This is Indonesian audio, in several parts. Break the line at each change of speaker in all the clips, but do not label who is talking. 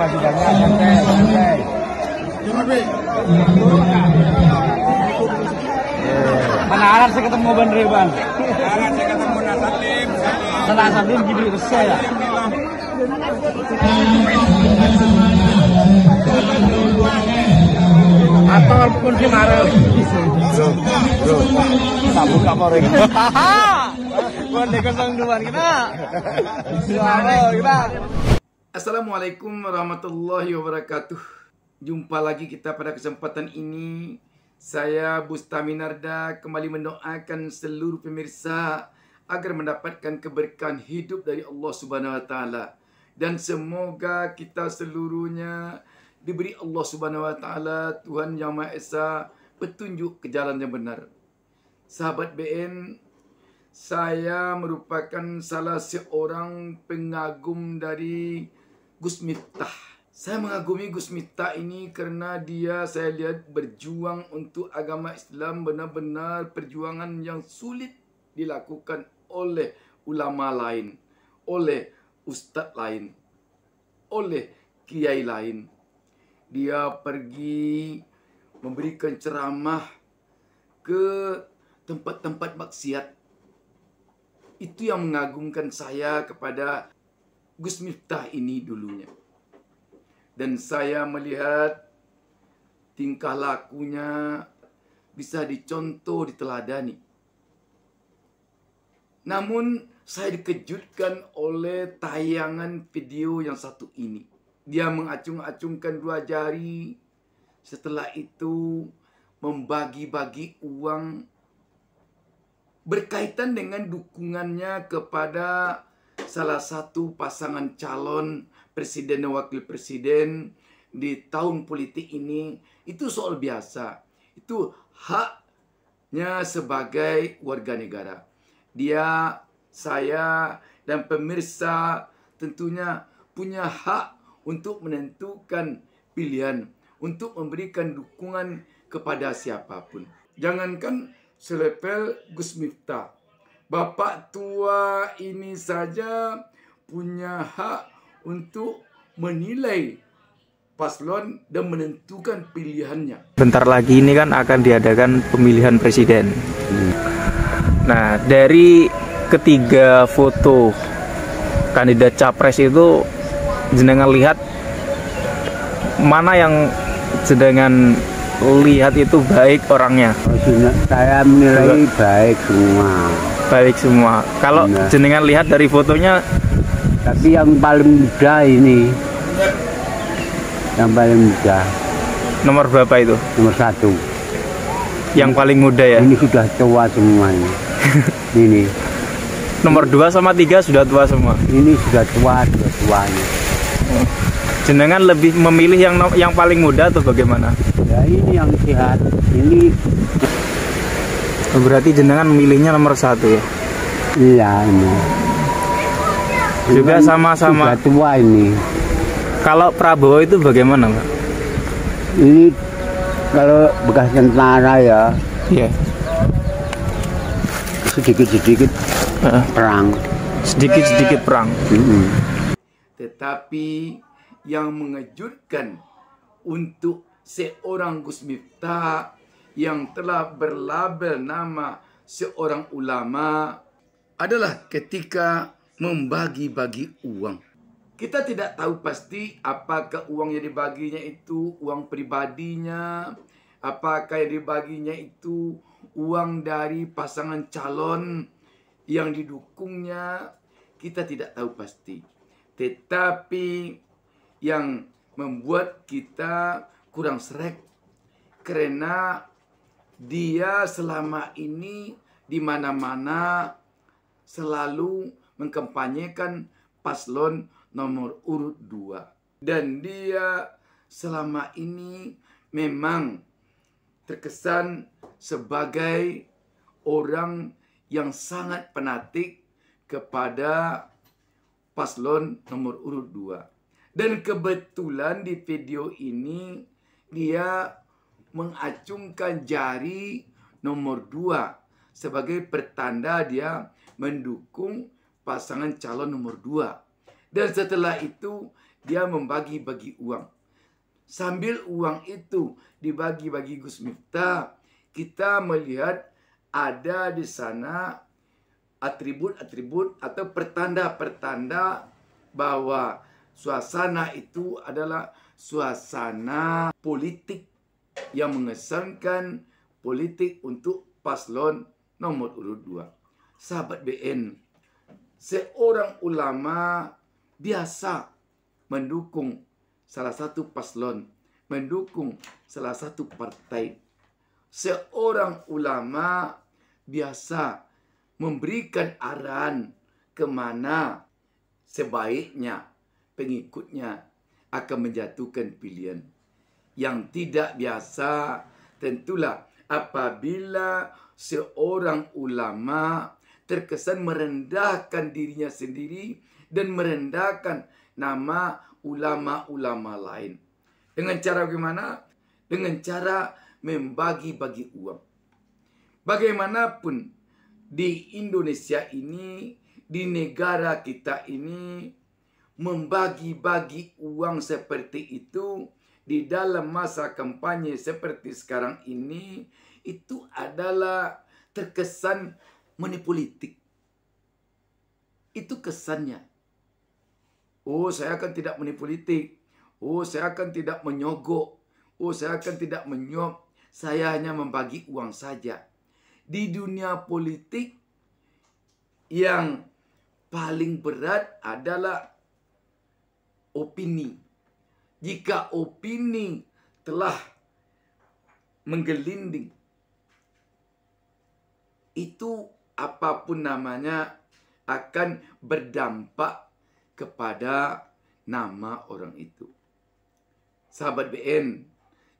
masih Mana saya ketemu Ban Reban. Alat saya ketemu Nasalim. Nasalim di
tak buka Hahaha. Buat duluan kita. kita. Assalamualaikum warahmatullahi wabarakatuh. Jumpa lagi kita pada kesempatan ini. Saya Bustaminarda kembali mendoakan seluruh pemirsa agar mendapatkan keberkahan hidup dari Allah Subhanahu wa dan semoga kita seluruhnya diberi Allah Subhanahu wa Tuhan Yang Maha Esa petunjuk ke jalan yang benar. Sahabat BN saya merupakan salah seorang pengagum dari Gus Miftah. Saya mengagumi Gus Miftah ini kerana dia saya lihat berjuang untuk agama Islam benar-benar perjuangan yang sulit dilakukan oleh ulama lain, oleh ustaz lain, oleh kiai lain. Dia pergi memberikan ceramah ke tempat-tempat maksiat. Itu yang mengagumkan saya kepada Gus Miftah ini dulunya. Dan saya melihat tingkah lakunya bisa dicontoh, diteladani. Namun saya dikejutkan oleh tayangan video yang satu ini. Dia mengacung-acungkan dua jari. Setelah itu membagi-bagi uang berkaitan dengan dukungannya kepada salah satu pasangan calon presiden dan wakil presiden di tahun politik ini itu soal biasa. Itu haknya sebagai warga negara. Dia, saya, dan pemirsa tentunya punya hak untuk menentukan pilihan, untuk memberikan dukungan kepada siapapun. Jangankan selepel Gus Miftah, Bapak tua ini saja punya hak untuk menilai paslon dan menentukan
pilihannya. Bentar lagi ini kan akan diadakan pemilihan presiden. Nah, dari ketiga foto kandidat capres itu jenengan lihat mana yang sedangkan lihat itu baik orangnya? Saya menilai baik semua baik semua. Kalau nah. jenengan lihat dari fotonya tapi yang paling muda ini. Yang paling muda. Nomor berapa itu? Nomor satu. Yang paling muda ya? Ini sudah tua semua ini. Nomor dua sama tiga sudah tua semua. Ini sudah tua, sudah tuanya. ini Jenengan lebih memilih yang yang paling muda atau bagaimana? Ya ini yang sehat. Ini Berarti jenengan milihnya nomor satu ya? Iya ini. Juga sama-sama. tua ini. Kalau Prabowo itu bagaimana Pak? Ini kalau bekas tentara ya. Iya. Yeah. Sedikit-sedikit perang. Sedikit-sedikit perang. Mm -hmm.
Tetapi yang mengejutkan untuk seorang Gus Miftah yang telah berlabel nama seorang ulama adalah ketika membagi-bagi uang. Kita tidak tahu pasti apakah uang yang dibaginya itu uang pribadinya, apakah yang dibaginya itu uang dari pasangan calon yang didukungnya, kita tidak tahu pasti. Tetapi yang membuat kita kurang serak karena dia selama ini di mana-mana selalu mengkampanyekan paslon nomor urut dua dan dia selama ini memang terkesan sebagai orang yang sangat penatik kepada paslon nomor urut dua Dan kebetulan di video ini dia mengacungkan jari nomor dua sebagai pertanda dia mendukung pasangan calon nomor dua. Dan setelah itu dia membagi-bagi uang. Sambil uang itu dibagi-bagi Gus Miftah, kita melihat ada di sana atribut-atribut atau pertanda-pertanda bahwa suasana itu adalah suasana politik yang mengesankan politik untuk paslon nomor urut dua. Sahabat BN, seorang ulama biasa mendukung salah satu paslon, mendukung salah satu partai. Seorang ulama biasa memberikan arahan ke mana sebaiknya pengikutnya akan menjatuhkan pilihan yang tidak biasa. Tentulah apabila seorang ulama terkesan merendahkan dirinya sendiri dan merendahkan nama ulama-ulama lain. Dengan cara bagaimana? Dengan cara membagi-bagi uang. Bagaimanapun di Indonesia ini, di negara kita ini, membagi-bagi uang seperti itu di dalam masa kampanye seperti sekarang ini itu adalah terkesan manipulatif Itu kesannya. Oh, saya akan tidak manipulatif Oh, saya akan tidak menyogok. Oh, saya akan tidak menyuap. Saya hanya membagi uang saja. Di dunia politik yang paling berat adalah opini jika opini telah menggelinding itu apapun namanya akan berdampak kepada nama orang itu. Sahabat BN,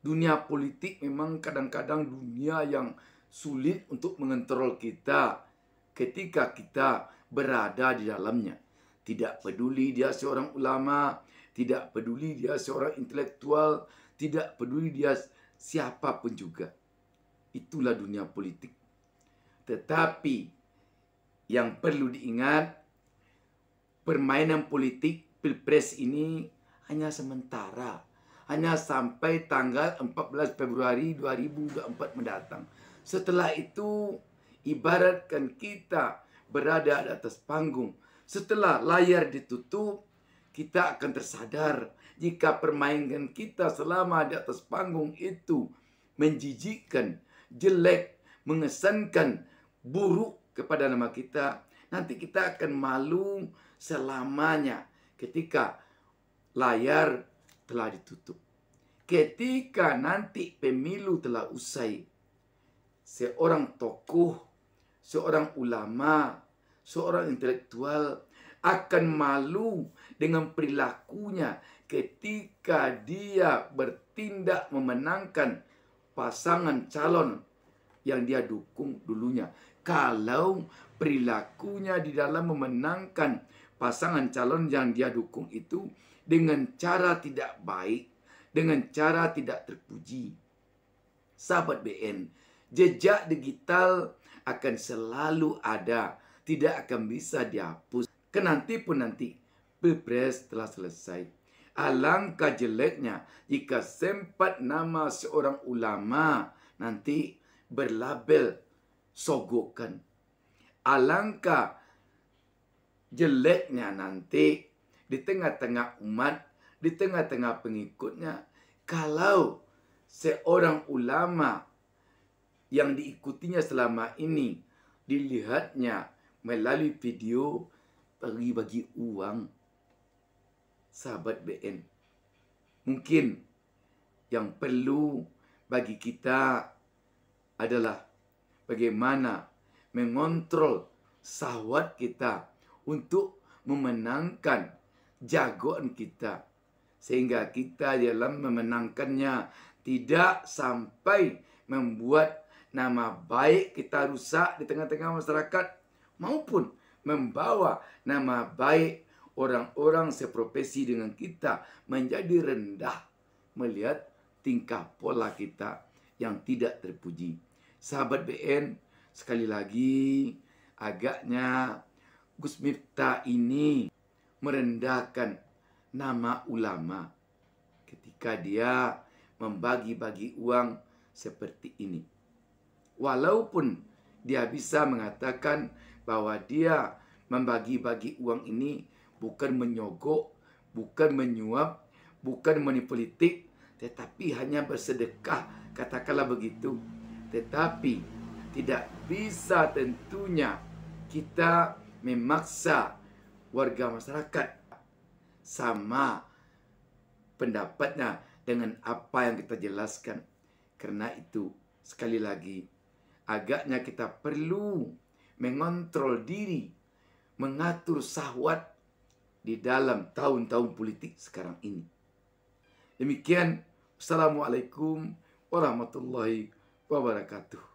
dunia politik memang kadang-kadang dunia yang sulit untuk mengontrol kita ketika kita berada di dalamnya. Tidak peduli dia seorang ulama, tidak peduli dia seorang intelektual, tidak peduli dia siapapun juga. Itulah dunia politik. Tetapi yang perlu diingat permainan politik Pilpres ini hanya sementara. Hanya sampai tanggal 14 Februari 2024 mendatang. Setelah itu ibaratkan kita berada di atas panggung. Setelah layar ditutup, kita akan tersadar jika permainan kita selama di atas panggung itu menjijikkan, jelek, mengesankan, buruk kepada nama kita, nanti kita akan malu selamanya ketika layar telah ditutup. Ketika nanti pemilu telah usai, seorang tokoh, seorang ulama, seorang intelektual akan malu dengan perilakunya ketika dia bertindak memenangkan pasangan calon yang dia dukung dulunya. Kalau perilakunya di dalam memenangkan pasangan calon yang dia dukung itu dengan cara tidak baik, dengan cara tidak terpuji. Sahabat BN, jejak digital akan selalu ada, tidak akan bisa dihapus. ke nanti pun nanti. Pilpres telah selesai. Alangkah jeleknya jika sempat nama seorang ulama nanti berlabel sogokan. Alangkah jeleknya nanti di tengah-tengah umat, di tengah-tengah pengikutnya, kalau seorang ulama yang diikutinya selama ini dilihatnya melalui video, bagi-bagi uang sahabat BN. Mungkin yang perlu bagi kita adalah bagaimana mengontrol sahwat kita untuk memenangkan jagoan kita sehingga kita dalam memenangkannya tidak sampai membuat nama baik kita rusak di tengah-tengah masyarakat maupun membawa nama baik orang-orang seprofesi dengan kita menjadi rendah melihat tingkah pola kita yang tidak terpuji. Sahabat BN, sekali lagi agaknya Gus Miftah ini merendahkan nama ulama ketika dia membagi-bagi uang seperti ini. Walaupun dia bisa mengatakan bahwa dia membagi-bagi uang ini bukan menyogok, bukan menyuap, bukan manipulatif, tetapi hanya bersedekah, katakanlah begitu. Tetapi tidak bisa tentunya kita memaksa warga masyarakat sama pendapatnya dengan apa yang kita jelaskan. Karena itu, sekali lagi, agaknya kita perlu mengontrol diri, mengatur sahwat di dalam tahun-tahun politik sekarang ini. Demikian, Assalamualaikum warahmatullahi wabarakatuh.